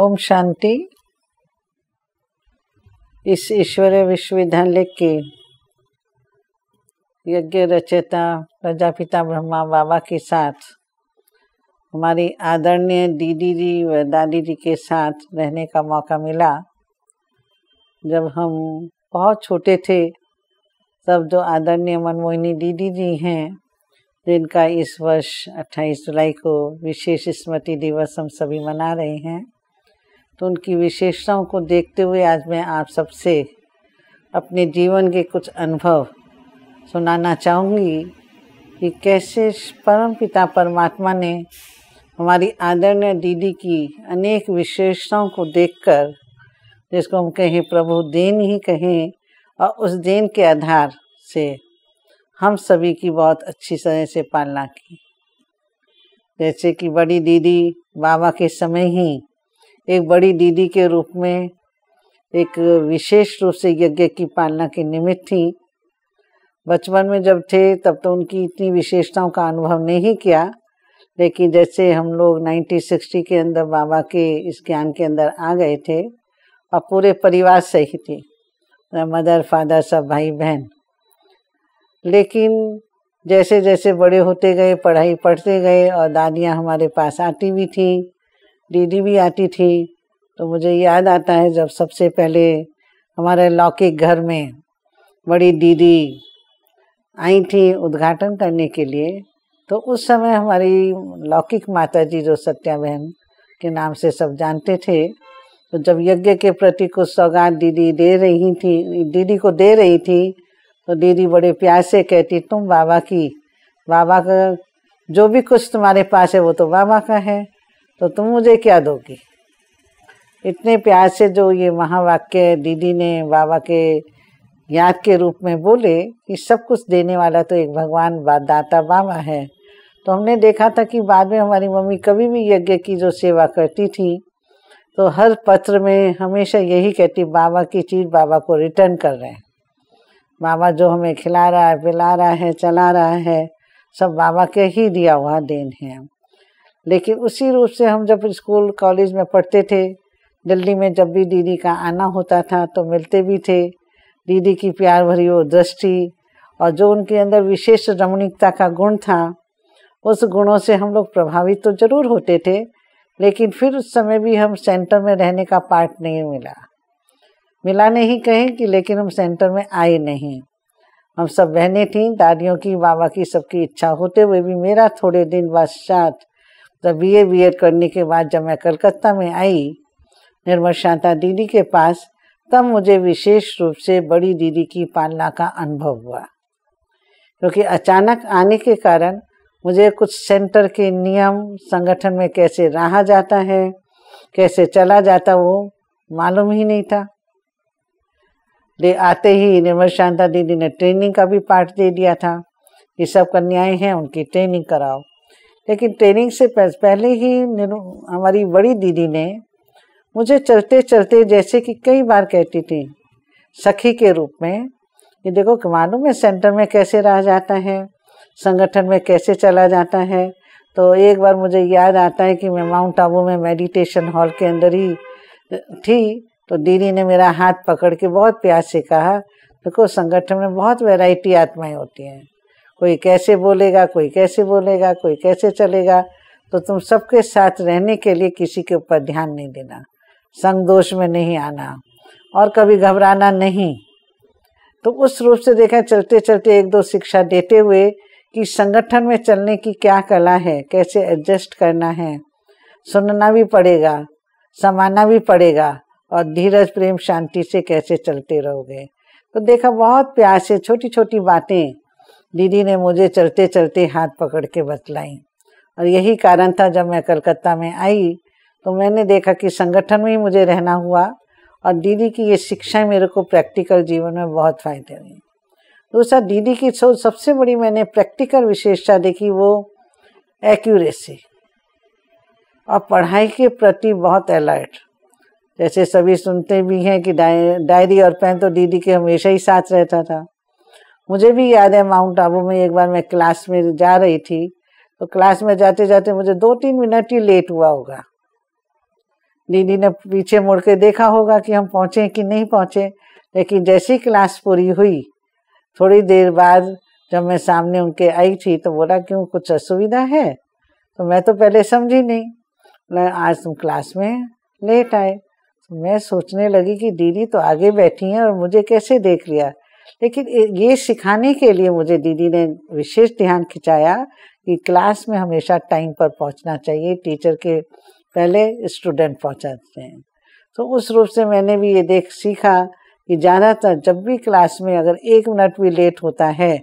ओम शांति इस ईश्वरीय विश्वविद्यालय के यज्ञ रचयता प्रजापिता ब्रह्मा बाबा के साथ हमारी आदरणीय दीदी जी व दादी जी के साथ रहने का मौका मिला जब हम बहुत छोटे थे तब जो आदरणीय मनमोहिनी दीदी जी हैं जिनका इस वर्ष 28 जुलाई को विशेष स्मृति दिवस हम सभी मना रहे हैं तो उनकी विशेषताओं को देखते हुए आज मैं आप सबसे अपने जीवन के कुछ अनुभव सुनाना चाहूँगी कि कैसे परम पिता परमात्मा ने हमारी आदरणीय दीदी की अनेक विशेषताओं को देखकर जिसको हम कहें प्रभु देन ही कहें और उस देन के आधार से हम सभी की बहुत अच्छी तरह से पालना की जैसे कि बड़ी दीदी बाबा के समय ही एक बड़ी दीदी के रूप में एक विशेष रूप से यज्ञ की पालना की निमित्त थी बचपन में जब थे तब तो उनकी इतनी विशेषताओं का अनुभव नहीं किया लेकिन जैसे हम लोग 1960 के अंदर बाबा के इस ज्ञान के अंदर आ गए थे और पूरे परिवार से ही थे मदर फादर सब भाई बहन लेकिन जैसे जैसे बड़े होते गए पढ़ाई पढ़ते गए और दादियाँ हमारे पास आती भी थी दीदी भी आती थी तो मुझे याद आता है जब सबसे पहले हमारे लौकिक घर में बड़ी दीदी आई थी उद्घाटन करने के लिए तो उस समय हमारी लौकिक माता जी जो सत्या बहन के नाम से सब जानते थे तो जब यज्ञ के प्रति कुछ सौगात दीदी दे रही थी दीदी को दे रही थी तो दीदी बड़े प्यार से कहती तुम बाबा की बाबा का जो भी कुछ तुम्हारे पास है वो तो बाबा का है तो तुम मुझे क्या दोगी इतने प्यार से जो ये महावाक्य दीदी ने बाबा के याद के रूप में बोले कि सब कुछ देने वाला तो एक भगवान दाता बाबा है तो हमने देखा था कि बाद में हमारी मम्मी कभी भी यज्ञ की जो सेवा करती थी तो हर पत्र में हमेशा यही कहती बाबा की चीज़ बाबा को रिटर्न कर रहे हैं बाबा जो हमें खिला रहा है पिला रहा है चला रहा है सब बाबा के ही दिया हुआ देन है लेकिन उसी रूप से हम जब स्कूल कॉलेज में पढ़ते थे दिल्ली में जब भी दीदी का आना होता था तो मिलते भी थे दीदी की प्यार भरी वो दृष्टि और जो उनके अंदर विशेष रमणीकता का गुण था उस गुणों से हम लोग प्रभावित तो जरूर होते थे लेकिन फिर उस समय भी हम सेंटर में रहने का पार्ट नहीं मिला मिला नहीं कहें कि लेकिन हम सेंटर में आए नहीं हम सब बहनें थीं दादियों की बाबा की सबकी इच्छा होते हुए भी मेरा थोड़े दिन बाद तो बी एड करने के बाद जब मैं कलकत्ता में आई निर्मल शांता दीदी के पास तब मुझे विशेष रूप से बड़ी दीदी की पालना का अनुभव हुआ क्योंकि अचानक आने के कारण मुझे कुछ सेंटर के नियम संगठन में कैसे रहा जाता है कैसे चला जाता वो मालूम ही नहीं था ले आते ही निर्मल शांता दीदी ने ट्रेनिंग का भी पार्ट दे दिया था कि सब कन्याएं हैं उनकी ट्रेनिंग कराओ लेकिन ट्रेनिंग से पहले ही हमारी बड़ी दीदी ने मुझे चलते चलते जैसे कि कई बार कहती थी सखी के रूप में ये देखो मालूम है सेंटर में कैसे रहा जाता है संगठन में कैसे चला जाता है तो एक बार मुझे याद आता है कि मैं माउंट आबू में मेडिटेशन हॉल के अंदर ही थी तो दीदी ने मेरा हाथ पकड़ के बहुत प्यार से कहा देखो संगठन में बहुत वैरायटी आत्माएं होती हैं कोई कैसे बोलेगा कोई कैसे बोलेगा कोई कैसे चलेगा तो तुम सबके साथ रहने के लिए किसी के ऊपर ध्यान नहीं देना संग दोष में नहीं आना और कभी घबराना नहीं तो उस रूप से देखा चलते चलते एक दो शिक्षा देते हुए कि संगठन में चलने की क्या कला है कैसे एडजस्ट करना है सुनना भी पड़ेगा समाना भी पड़ेगा और धीरज प्रेम शांति से कैसे चलते रहोगे तो देखा बहुत प्यार से छोटी छोटी बातें दीदी ने मुझे चलते चलते हाथ पकड़ के बतलाई और यही कारण था जब मैं कलकत्ता में आई तो मैंने देखा कि संगठन में ही मुझे रहना हुआ और दीदी की ये शिक्षाएं मेरे को प्रैक्टिकल जीवन में बहुत फ़ायदे हुए दूसरा दीदी की सोच सबसे बड़ी मैंने प्रैक्टिकल विशेषता देखी वो एक्यूरेसी और पढ़ाई के प्रति बहुत अलर्ट जैसे सभी सुनते भी हैं कि डायरी और पेन तो दीदी के हमेशा ही साथ रहता था मुझे भी याद है माउंट आबू में एक बार मैं क्लास में जा रही थी तो क्लास में जाते जाते मुझे दो तीन मिनट ही लेट हुआ होगा दीदी ने पीछे मुड़ के देखा होगा कि हम पहुंचे कि नहीं पहुंचे लेकिन जैसी क्लास पूरी हुई थोड़ी देर बाद जब मैं सामने उनके आई थी तो बोला क्यों कुछ असुविधा है तो मैं तो पहले समझी नहीं आज तुम क्लास में लेट आए तो मैं सोचने लगी कि दीदी तो आगे बैठी हैं और मुझे कैसे देख लिया लेकिन ये सिखाने के लिए मुझे दीदी ने विशेष ध्यान खिंचाया कि क्लास में हमेशा टाइम पर पहुंचना चाहिए टीचर के पहले स्टूडेंट पहुंचाते हैं तो उस रूप से मैंने भी ये देख सीखा कि ज़्यादातर जब भी क्लास में अगर एक मिनट भी लेट होता है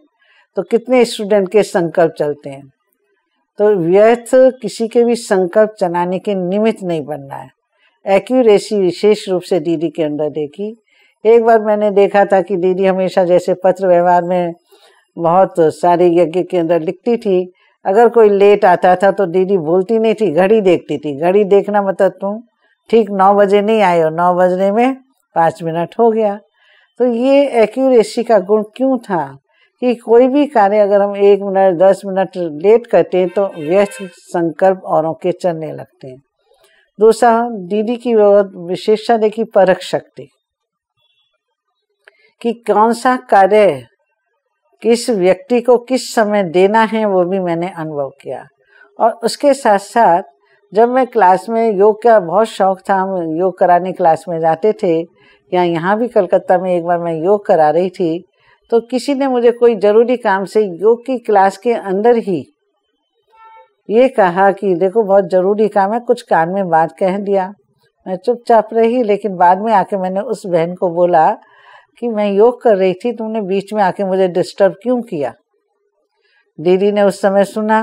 तो कितने स्टूडेंट के संकल्प चलते हैं तो व्यर्थ किसी के भी संकल्प चलाने के निमित्त नहीं बनना है एक्यूरेसी विशेष रूप से दीदी के अंदर देखी एक बार मैंने देखा था कि दीदी हमेशा जैसे पत्र व्यवहार में बहुत सारे यज्ञ के अंदर लिखती थी अगर कोई लेट आता था तो दीदी बोलती नहीं थी घड़ी देखती थी घड़ी देखना मतलब तुम ठीक नौ बजे नहीं आए हो नौ बजने में पाँच मिनट हो गया तो ये एक्यूरेसी का गुण क्यों था कि कोई भी कार्य अगर हम एक मिनट दस मिनट लेट करते हैं तो व्यस्त संकल्प औरों के चलने लगते हैं दूसरा दीदी की विशेषता देखी परख शक्ति कि कौन सा कार्य किस व्यक्ति को किस समय देना है वो भी मैंने अनुभव किया और उसके साथ साथ जब मैं क्लास में योग का बहुत शौक था हम योग कराने क्लास में जाते थे या यहाँ भी कलकत्ता में एक बार मैं योग करा रही थी तो किसी ने मुझे कोई ज़रूरी काम से योग की क्लास के अंदर ही ये कहा कि देखो बहुत ज़रूरी काम है कुछ कान में बात कह दिया मैं चुपचाप रही लेकिन बाद में आके मैंने उस बहन को बोला कि मैं योग कर रही थी तुमने बीच में आके मुझे डिस्टर्ब क्यों किया दीदी ने उस समय सुना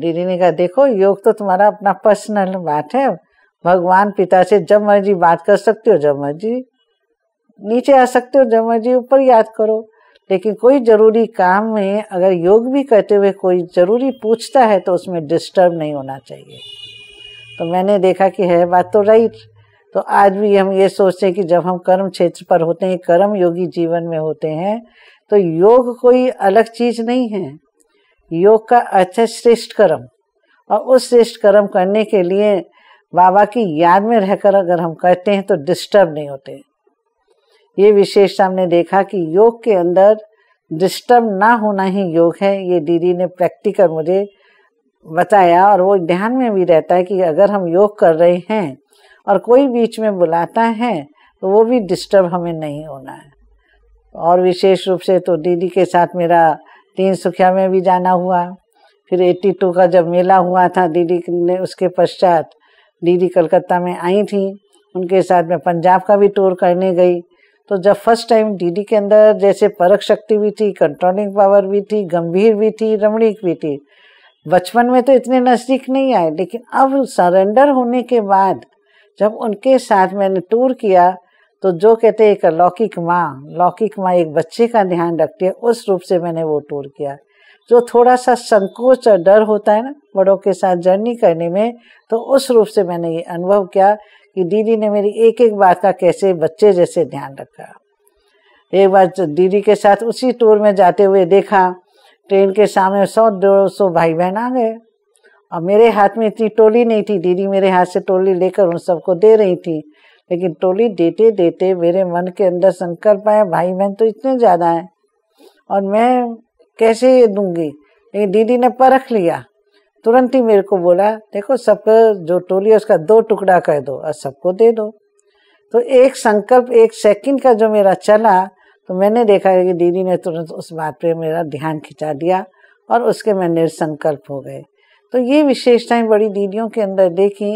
दीदी ने कहा देखो योग तो तुम्हारा अपना पर्सनल बात है भगवान पिता से जब मर्जी बात कर सकते हो जब मर्जी नीचे आ सकते हो जब मर्जी ऊपर याद करो लेकिन कोई जरूरी काम में अगर योग भी करते हुए कोई जरूरी पूछता है तो उसमें डिस्टर्ब नहीं होना चाहिए तो मैंने देखा कि है बात तो राइट तो आज भी हम ये सोचते हैं कि जब हम कर्म क्षेत्र पर होते हैं कर्म योगी जीवन में होते हैं तो योग कोई अलग चीज नहीं है योग का अर्थ अच्छा है श्रेष्ठ कर्म और उस श्रेष्ठ कर्म करने के लिए बाबा की याद में रहकर अगर हम करते हैं तो डिस्टर्ब नहीं होते ये विशेषता हमने देखा कि योग के अंदर डिस्टर्ब ना होना ही योग है ये दीदी ने प्रैक्टिकल मुझे बताया और वो ध्यान में भी रहता है कि अगर हम योग कर रहे हैं और कोई बीच में बुलाता है तो वो भी डिस्टर्ब हमें नहीं होना है और विशेष रूप से तो दीदी के साथ मेरा तीन सुखिया में भी जाना हुआ फिर 82 का जब मेला हुआ था दीदी ने उसके पश्चात दीदी कलकत्ता में आई थी उनके साथ मैं पंजाब का भी टूर करने गई तो जब फर्स्ट टाइम दीदी के अंदर जैसे परक शक्ति भी थी कंट्रोलिंग पावर भी थी गंभीर भी थी रमणीक भी थी बचपन में तो इतने नज़दीक नहीं आए लेकिन अब सरेंडर होने के बाद जब उनके साथ मैंने टूर किया तो जो कहते हैं एक अलौकिक माँ लौकिक माँ एक बच्चे का ध्यान रखती है उस रूप से मैंने वो टूर किया जो थोड़ा सा संकोच और डर होता है ना बड़ों के साथ जर्नी करने में तो उस रूप से मैंने ये अनुभव किया कि दीदी ने मेरी एक एक बात का कैसे बच्चे जैसे ध्यान रखा एक बार दीदी के साथ उसी टूर में जाते हुए देखा ट्रेन के सामने सौ दो सौ भाई बहन आ गए अब मेरे हाथ में इतनी टोली नहीं थी दीदी मेरे हाथ से टोली लेकर उन सबको दे रही थी लेकिन टोली देते देते मेरे मन के अंदर संकल्प आया भाई बहन तो इतने ज़्यादा हैं और मैं कैसे ये दूंगी लेकिन दीदी ने परख लिया तुरंत ही मेरे को बोला देखो सबको जो टोली है उसका दो टुकड़ा कर दो और सबको दे दो तो एक संकल्प एक सेकंड का जो मेरा चला तो मैंने देखा कि दीदी ने तुरंत उस बात पे मेरा ध्यान खिंचा दिया और उसके मैं निर्संकल्प हो गए तो ये विशेषताएं बड़ी दीदियों के अंदर देखी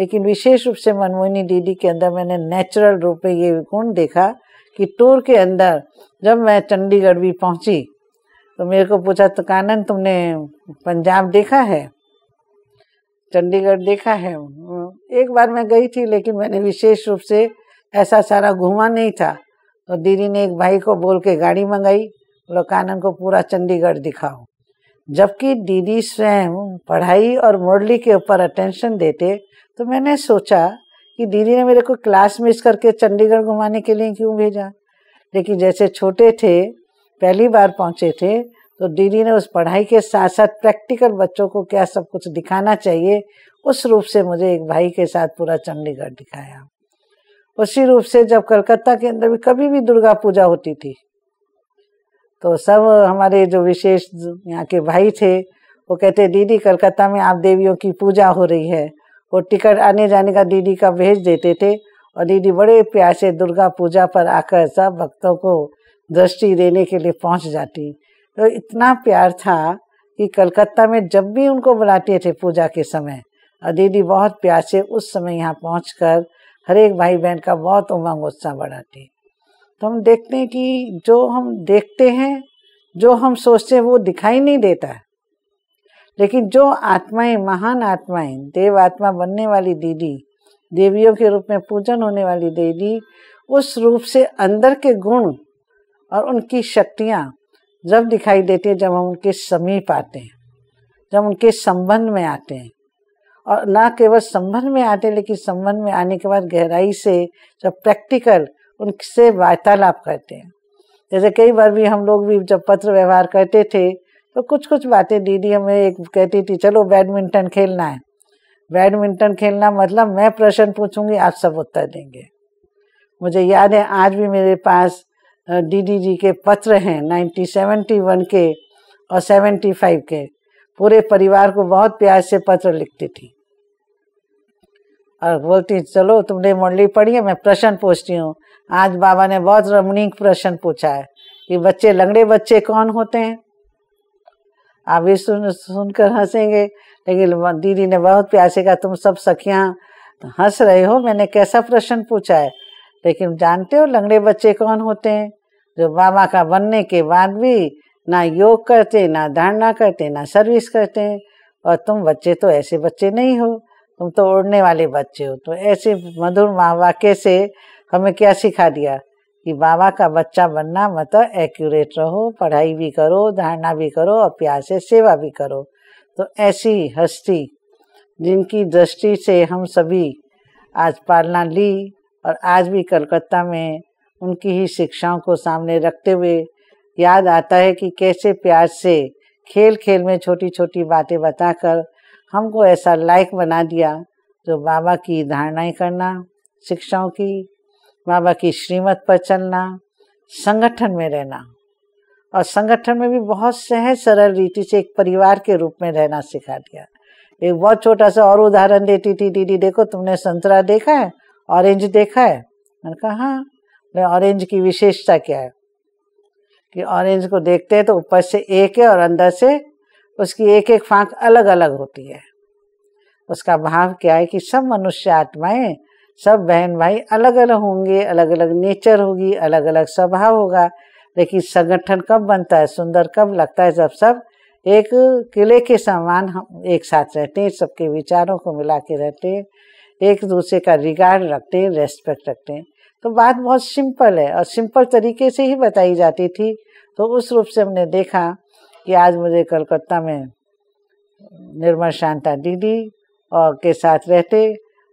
लेकिन विशेष रूप से मनमोहिनी दीदी के अंदर मैंने नेचुरल रूप में ये गुण देखा कि टूर के अंदर जब मैं चंडीगढ़ भी पहुंची तो मेरे को पूछा तो कानन तुमने पंजाब देखा है चंडीगढ़ देखा है एक बार मैं गई थी लेकिन मैंने विशेष रूप से ऐसा सारा घूमा नहीं था तो दीदी ने एक भाई को बोल के गाड़ी मंगाई बोलो कानन को पूरा चंडीगढ़ दिखाओ जबकि दीदी स्वयं पढ़ाई और मुरली के ऊपर अटेंशन देते तो मैंने सोचा कि दीदी ने मेरे को क्लास मिस करके चंडीगढ़ घुमाने के लिए क्यों भेजा लेकिन जैसे छोटे थे पहली बार पहुंचे थे तो दीदी ने उस पढ़ाई के साथ साथ प्रैक्टिकल बच्चों को क्या सब कुछ दिखाना चाहिए उस रूप से मुझे एक भाई के साथ पूरा चंडीगढ़ दिखाया उसी रूप से जब कलकत्ता के अंदर भी कभी भी दुर्गा पूजा होती थी तो सब हमारे जो विशेष यहाँ के भाई थे वो कहते दीदी कलकत्ता में आप देवियों की पूजा हो रही है वो टिकट आने जाने का दीदी का भेज देते थे और दीदी बड़े प्यार से दुर्गा पूजा पर आकर सब भक्तों को दृष्टि देने के लिए पहुंच जाती तो इतना प्यार था कि कलकत्ता में जब भी उनको बुलाते थे पूजा के समय और दीदी बहुत प्यार से उस समय यहाँ पहुँच कर हर एक भाई बहन का बहुत उमंग उत्साह बढ़ाती तो हम देखते हैं कि जो हम देखते हैं जो हम सोचते हैं वो दिखाई नहीं देता लेकिन जो आत्माएं महान आत्माएं देव आत्मा बनने वाली दीदी देवियों के रूप में पूजन होने वाली देवी उस रूप से अंदर के गुण और उनकी शक्तियाँ जब दिखाई देती है जब हम उनके समीप आते हैं जब उनके संबंध में आते हैं और ना केवल संबंध में आते लेकिन संबंध में आने के बाद गहराई से जब प्रैक्टिकल उनसे वार्तालाप करते हैं जैसे कई बार भी हम लोग भी जब पत्र व्यवहार करते थे तो कुछ कुछ बातें दीदी हमें एक कहती थी चलो बैडमिंटन खेलना है बैडमिंटन खेलना मतलब मैं प्रश्न पूछूंगी आप सब उत्तर देंगे मुझे याद है आज भी मेरे पास डीडी जी के पत्र हैं नाइनटीन सेवेंटी वन के और सेवेंटी फाइव के पूरे परिवार को बहुत प्यार से पत्र लिखती थी और बोलती चलो तुमने मंडली पढ़ी है मैं प्रश्न पूछती हूँ आज बाबा ने बहुत रमणीक प्रश्न पूछा है कि बच्चे लंगड़े बच्चे कौन होते हैं आप भी सुन सुनकर हंसेंगे लेकिन दीदी ने बहुत प्यासे कहा तुम सब सखिया हंस रहे हो मैंने कैसा प्रश्न पूछा है लेकिन जानते हो लंगड़े बच्चे कौन होते हैं जो बाबा का बनने के बाद भी ना योग करते ना धारणा करते ना सर्विस करते हैं और तुम बच्चे तो ऐसे बच्चे नहीं हो तुम तो उड़ने वाले बच्चे हो तो ऐसे मधुर माँ वाक्य से हमें क्या सिखा दिया कि बाबा का बच्चा बनना मतलब एक्यूरेट रहो पढ़ाई भी करो धारणा भी करो और प्यार से सेवा भी करो तो ऐसी हस्ती जिनकी दृष्टि से हम सभी आज पालना ली और आज भी कलकत्ता में उनकी ही शिक्षाओं को सामने रखते हुए याद आता है कि कैसे प्यार से खेल खेल में छोटी छोटी बातें बताकर हमको ऐसा लायक बना दिया जो बाबा की धारणाएं करना शिक्षाओं की बाबा की श्रीमत पर चलना संगठन में रहना और संगठन में भी बहुत सहज सरल रीति से एक परिवार के रूप में रहना सिखा दिया एक बहुत छोटा सा और उदाहरण देती थी दीदी देखो तुमने संतरा देखा है ऑरेंज देखा है मैंने कहा हाँ ऑरेंज की विशेषता क्या है कि ऑरेंज को देखते हैं तो ऊपर से एक है और अंदर से उसकी एक एक फांक अलग अलग होती है उसका भाव क्या है कि सब मनुष्य आत्माएं सब बहन भाई अलग अलग होंगे अलग अलग नेचर होगी अलग अलग स्वभाव होगा लेकिन संगठन कब बनता है सुंदर कब लगता है जब सब एक किले के समान हम एक साथ रहते हैं सबके विचारों को मिला के रहते हैं एक दूसरे का रिगार्ड रखते हैं रेस्पेक्ट रखते हैं तो बात बहुत सिंपल है और सिंपल तरीके से ही बताई जाती थी तो उस रूप से हमने देखा कि आज मुझे कलकत्ता में निर्मल शांता दीदी और के साथ रहते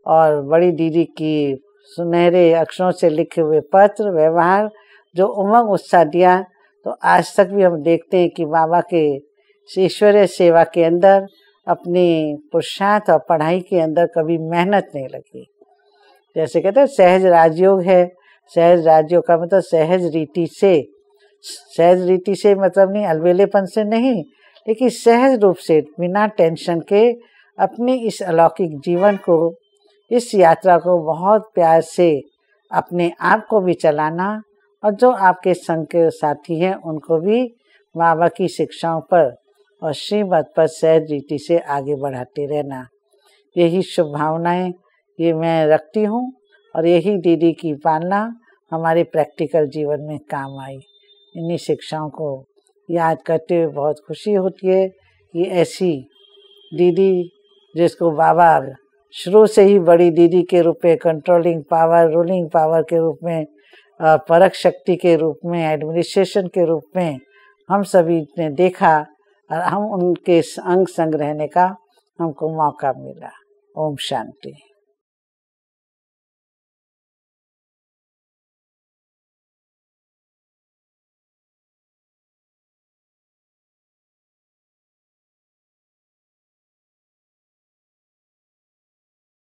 और बड़ी दीदी की सुनहरे अक्षरों से लिखे हुए पत्र व्यवहार जो उमंग उत्साह दिया तो आज तक भी हम देखते हैं कि बाबा के ईश्वरीय सेवा के अंदर अपनी पुरुषार्थ और पढ़ाई के अंदर कभी मेहनत नहीं लगी जैसे कहते हैं सहज राजयोग है सहज राजयोग का मतलब सहज रीति से सहज रीति से मतलब नहीं अलवेलेपन से नहीं लेकिन सहज रूप से बिना टेंशन के अपने इस अलौकिक जीवन को इस यात्रा को बहुत प्यार से अपने आप को भी चलाना और जो आपके संघ के साथी हैं उनको भी बाबा की शिक्षाओं पर और श्रीमद पर सहज रीति से आगे बढ़ाते रहना यही शुभ भावनाएँ ये मैं रखती हूँ और यही दीदी की पालना हमारे प्रैक्टिकल जीवन में काम आई इन्हीं शिक्षाओं को याद करते हुए बहुत खुशी होती है कि ऐसी दीदी जिसको बाबा शुरू से ही बड़ी दीदी के रूप में कंट्रोलिंग पावर रूलिंग पावर के रूप में परख शक्ति के रूप में एडमिनिस्ट्रेशन के रूप में हम सभी ने देखा और हम उनके अंग संग रहने का हमको मौका मिला ओम शांति